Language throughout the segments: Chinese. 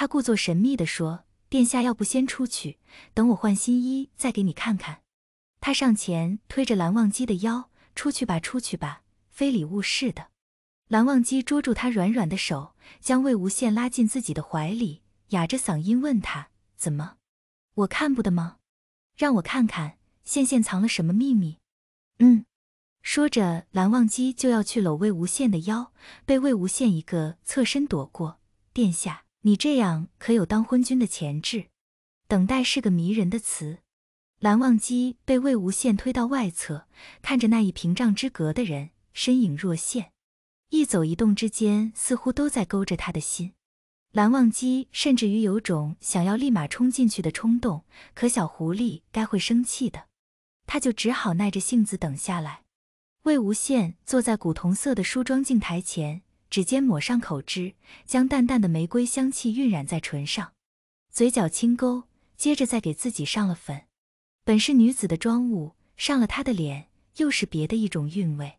他故作神秘地说：“殿下，要不先出去，等我换新衣再给你看看。”他上前推着蓝忘机的腰：“出去吧，出去吧，非礼勿视的。”蓝忘机捉住他软软的手，将魏无羡拉进自己的怀里，哑着嗓音问他：“怎么？我看不得吗？让我看看，羡羡藏了什么秘密？”嗯，说着，蓝忘机就要去搂魏无羡的腰，被魏无羡一个侧身躲过。殿下。你这样可有当昏君的潜质？等待是个迷人的词。蓝忘机被魏无羡推到外侧，看着那一屏障之隔的人，身影若现，一走一动之间，似乎都在勾着他的心。蓝忘机甚至于有种想要立马冲进去的冲动，可小狐狸该会生气的，他就只好耐着性子等下来。魏无羡坐在古铜色的梳妆镜台前。指尖抹上口脂，将淡淡的玫瑰香气晕染在唇上，嘴角轻勾，接着再给自己上了粉。本是女子的妆物，上了她的脸，又是别的一种韵味。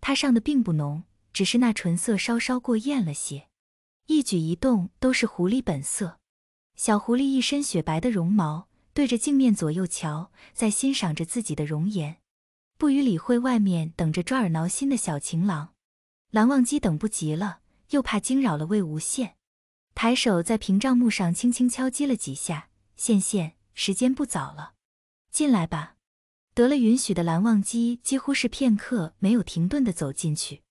她上的并不浓，只是那唇色稍稍过艳了些。一举一动都是狐狸本色。小狐狸一身雪白的绒毛，对着镜面左右瞧，在欣赏着自己的容颜，不予理会外面等着抓耳挠心的小情郎。蓝忘机等不及了，又怕惊扰了魏无羡，抬手在屏障幕上轻轻敲击了几下。羡羡，时间不早了，进来吧。得了允许的蓝忘机几乎是片刻没有停顿的走进去，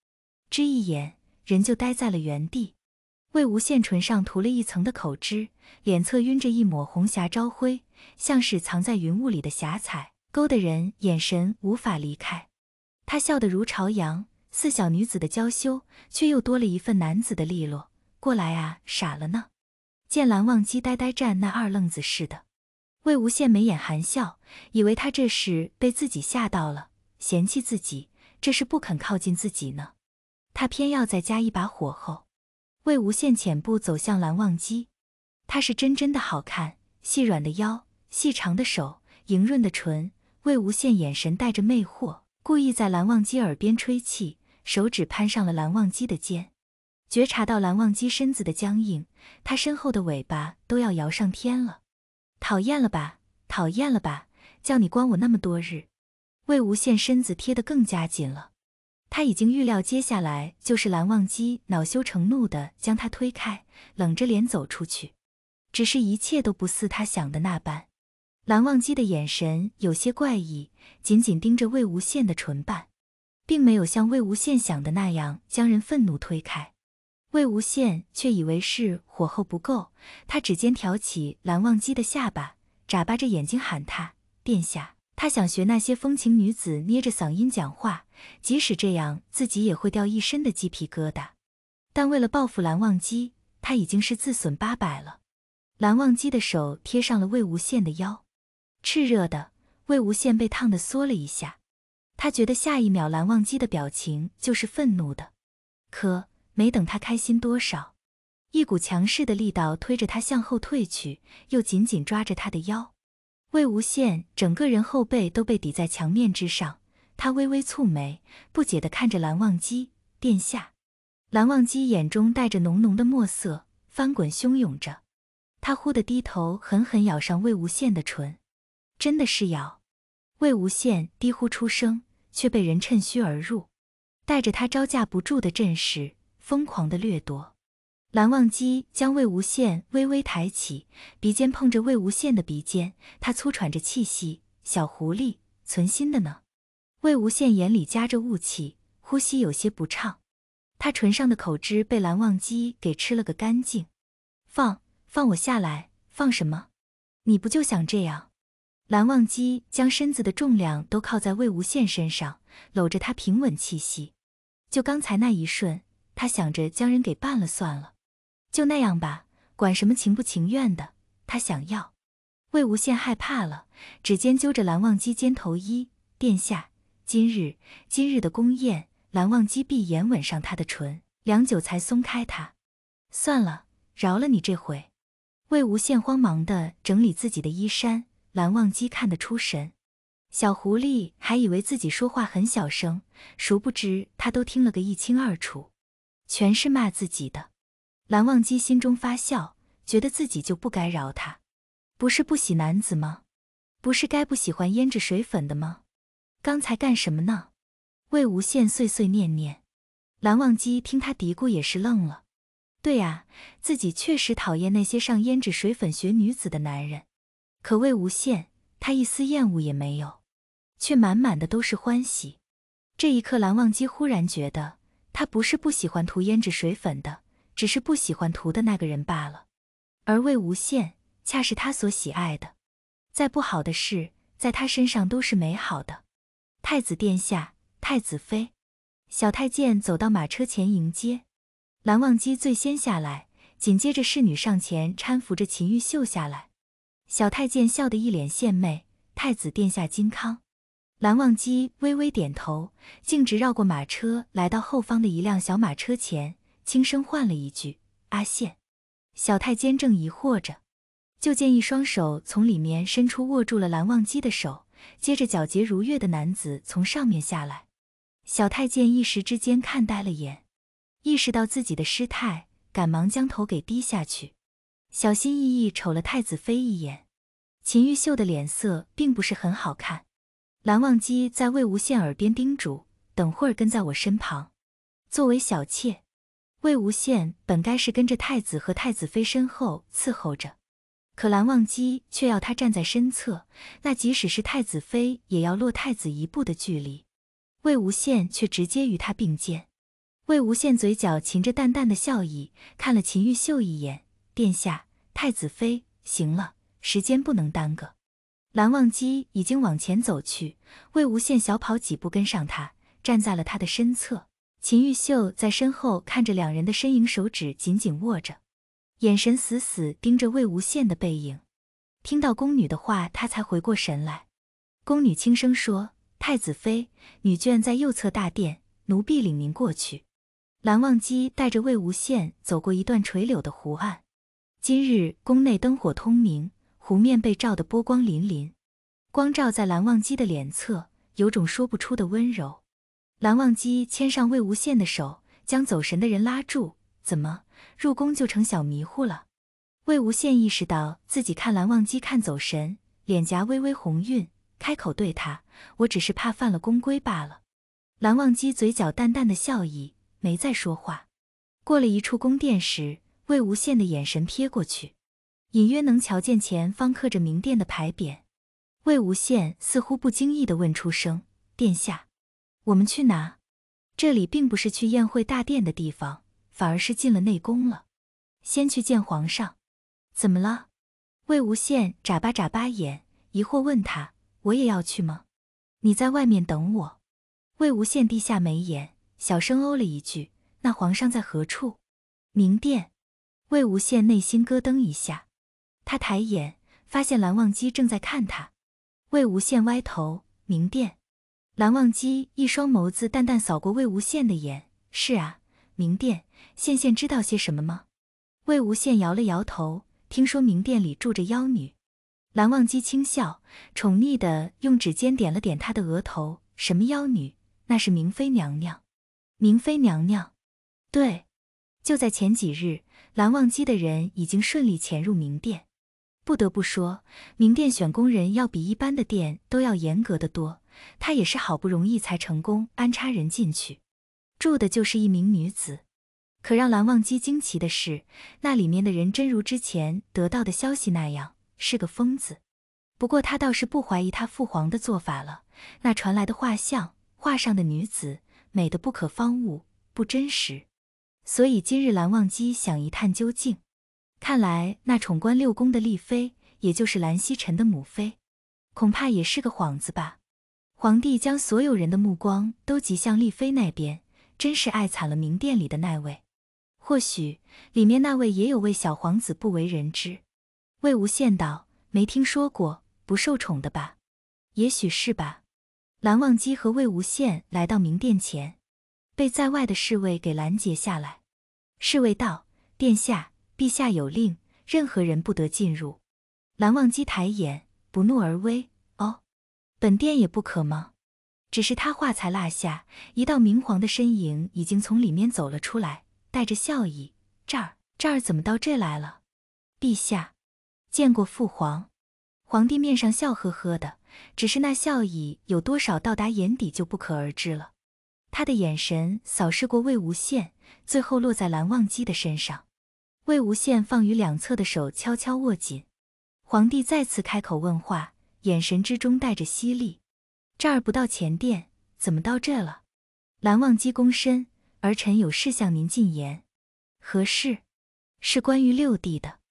只一眼，人就呆在了原地。魏无羡唇上涂了一层的口脂，脸侧晕着一抹红霞朝晖，像是藏在云雾里的霞彩，勾得人眼神无法离开。他笑得如朝阳。似小女子的娇羞，却又多了一份男子的利落。过来啊，傻了呢？见蓝忘机呆呆站那，二愣子似的。魏无羡眉眼含笑，以为他这是被自己吓到了，嫌弃自己，这是不肯靠近自己呢。他偏要再加一把火候。魏无羡浅步走向蓝忘机，她是真真的好看，细软的腰，细长的手，莹润的唇。魏无羡眼神带着魅惑，故意在蓝忘机耳边吹气。手指攀上了蓝忘机的肩，觉察到蓝忘机身子的僵硬，他身后的尾巴都要摇上天了。讨厌了吧？讨厌了吧？叫你关我那么多日，魏无羡身子贴得更加紧了。他已经预料接下来就是蓝忘机恼羞成怒的将他推开，冷着脸走出去。只是一切都不似他想的那般，蓝忘机的眼神有些怪异，紧紧盯着魏无羡的唇瓣。并没有像魏无羡想的那样将人愤怒推开，魏无羡却以为是火候不够。他指尖挑起蓝忘机的下巴，眨巴着眼睛喊他殿下。他想学那些风情女子捏着嗓音讲话，即使这样自己也会掉一身的鸡皮疙瘩。但为了报复蓝忘机，他已经是自损八百了。蓝忘机的手贴上了魏无羡的腰，炽热的魏无羡被烫的缩了一下。他觉得下一秒蓝忘机的表情就是愤怒的，可没等他开心多少，一股强势的力道推着他向后退去，又紧紧抓着他的腰。魏无羡整个人后背都被抵在墙面之上，他微微蹙眉，不解地看着蓝忘机殿下。蓝忘机眼中带着浓浓的墨色，翻滚汹涌着，他忽地低头狠狠咬上魏无羡的唇，真的是咬。魏无羡低呼出声。却被人趁虚而入，带着他招架不住的阵势，疯狂的掠夺。蓝忘机将魏无羡微微抬起，鼻尖碰着魏无羡的鼻尖，他粗喘着气息，小狐狸，存心的呢？魏无羡眼里夹着雾气，呼吸有些不畅，他唇上的口汁被蓝忘机给吃了个干净。放放我下来，放什么？你不就想这样？蓝忘机将身子的重量都靠在魏无羡身上，搂着他平稳气息。就刚才那一瞬，他想着将人给办了算了，就那样吧，管什么情不情愿的。他想要。魏无羡害怕了，指尖揪着蓝忘机肩头衣。殿下，今日今日的宫宴。蓝忘机闭眼吻上他的唇，良久才松开他。算了，饶了你这回。魏无羡慌忙地整理自己的衣衫。蓝忘机看得出神，小狐狸还以为自己说话很小声，殊不知他都听了个一清二楚，全是骂自己的。蓝忘机心中发笑，觉得自己就不该饶他。不是不喜男子吗？不是该不喜欢胭脂水粉的吗？刚才干什么呢？魏无羡碎碎念念，蓝忘机听他嘀咕也是愣了。对呀，自己确实讨厌那些上胭脂水粉学女子的男人。可魏无羡，他一丝厌恶也没有，却满满的都是欢喜。这一刻，蓝忘机忽然觉得，他不是不喜欢涂胭脂水粉的，只是不喜欢涂的那个人罢了。而魏无羡，恰是他所喜爱的。再不好的事，在他身上都是美好的。太子殿下，太子妃，小太监走到马车前迎接。蓝忘机最先下来，紧接着侍女上前搀扶着秦玉秀下来。小太监笑得一脸献媚。太子殿下，金康。蓝忘机微微点头，径直绕过马车，来到后方的一辆小马车前，轻声唤了一句：“阿羡。”小太监正疑惑着，就见一双手从里面伸出，握住了蓝忘机的手。接着，皎洁如月的男子从上面下来。小太监一时之间看呆了眼，意识到自己的失态，赶忙将头给低下去，小心翼翼瞅了太子妃一眼。秦玉秀的脸色并不是很好看，蓝忘机在魏无羡耳边叮嘱：“等会儿跟在我身旁。”作为小妾，魏无羡本该是跟着太子和太子妃身后伺候着，可蓝忘机却要他站在身侧，那即使是太子妃也要落太子一步的距离。魏无羡却直接与他并肩。魏无羡嘴角噙着淡淡的笑意，看了秦玉秀一眼：“殿下，太子妃，行了。”时间不能耽搁，蓝忘机已经往前走去，魏无羡小跑几步跟上他，站在了他的身侧。秦玉秀在身后看着两人的身影，手指紧紧握着，眼神死死盯着魏无羡的背影。听到宫女的话，他才回过神来。宫女轻声说：“太子妃，女眷在右侧大殿，奴婢领您过去。”蓝忘机带着魏无羡走过一段垂柳的湖岸，今日宫内灯火通明。湖面被照得波光粼粼，光照在蓝忘机的脸侧，有种说不出的温柔。蓝忘机牵上魏无羡的手，将走神的人拉住。怎么，入宫就成小迷糊了？魏无羡意识到自己看蓝忘机看走神，脸颊微微红晕，开口对他：“我只是怕犯了宫规罢了。”蓝忘机嘴角淡淡的笑意，没再说话。过了一处宫殿时，魏无羡的眼神瞥过去。隐约能瞧见前方刻着“明殿”的牌匾，魏无羡似乎不经意地问出声：“殿下，我们去哪？这里并不是去宴会大殿的地方，反而是进了内宫了。先去见皇上。怎么了？”魏无羡眨巴眨巴眼，疑惑问他：“我也要去吗？你在外面等我。”魏无羡低下眉眼，小声哦了一句：“那皇上在何处？”明殿。魏无羡内心咯噔一下。他抬眼，发现蓝忘机正在看他。魏无羡歪头，明殿。蓝忘机一双眸子淡淡扫过魏无羡的眼。是啊，明殿，羡羡知道些什么吗？魏无羡摇了摇头。听说明殿里住着妖女。蓝忘机轻笑，宠溺的用指尖点了点他的额头。什么妖女？那是明妃娘娘。明妃娘娘？对，就在前几日，蓝忘机的人已经顺利潜入明殿。不得不说，名店选工人要比一般的店都要严格的多。他也是好不容易才成功安插人进去，住的就是一名女子。可让蓝忘机惊奇的是，那里面的人真如之前得到的消息那样，是个疯子。不过他倒是不怀疑他父皇的做法了。那传来的画像，画上的女子美得不可方物，不真实。所以今日蓝忘机想一探究竟。看来那宠冠六宫的丽妃，也就是蓝曦臣的母妃，恐怕也是个幌子吧。皇帝将所有人的目光都集向丽妃那边，真是爱惨了明殿里的那位。或许里面那位也有位小皇子不为人知。魏无羡道：“没听说过，不受宠的吧？也许是吧。”蓝忘机和魏无羡来到明殿前，被在外的侍卫给拦截下来。侍卫道：“殿下。”陛下有令，任何人不得进入。蓝忘机抬眼，不怒而威。哦，本殿也不可吗？只是他话才落下，一道明黄的身影已经从里面走了出来，带着笑意。这儿，这儿怎么到这来了？陛下，见过父皇。皇帝面上笑呵呵的，只是那笑意有多少到达眼底就不可而知了。他的眼神扫视过魏无羡，最后落在蓝忘机的身上。魏无羡放于两侧的手悄悄握紧，皇帝再次开口问话，眼神之中带着犀利。这儿不到前殿，怎么到这了？蓝忘机躬身，儿臣有事向您进言。何事？是关于六弟的。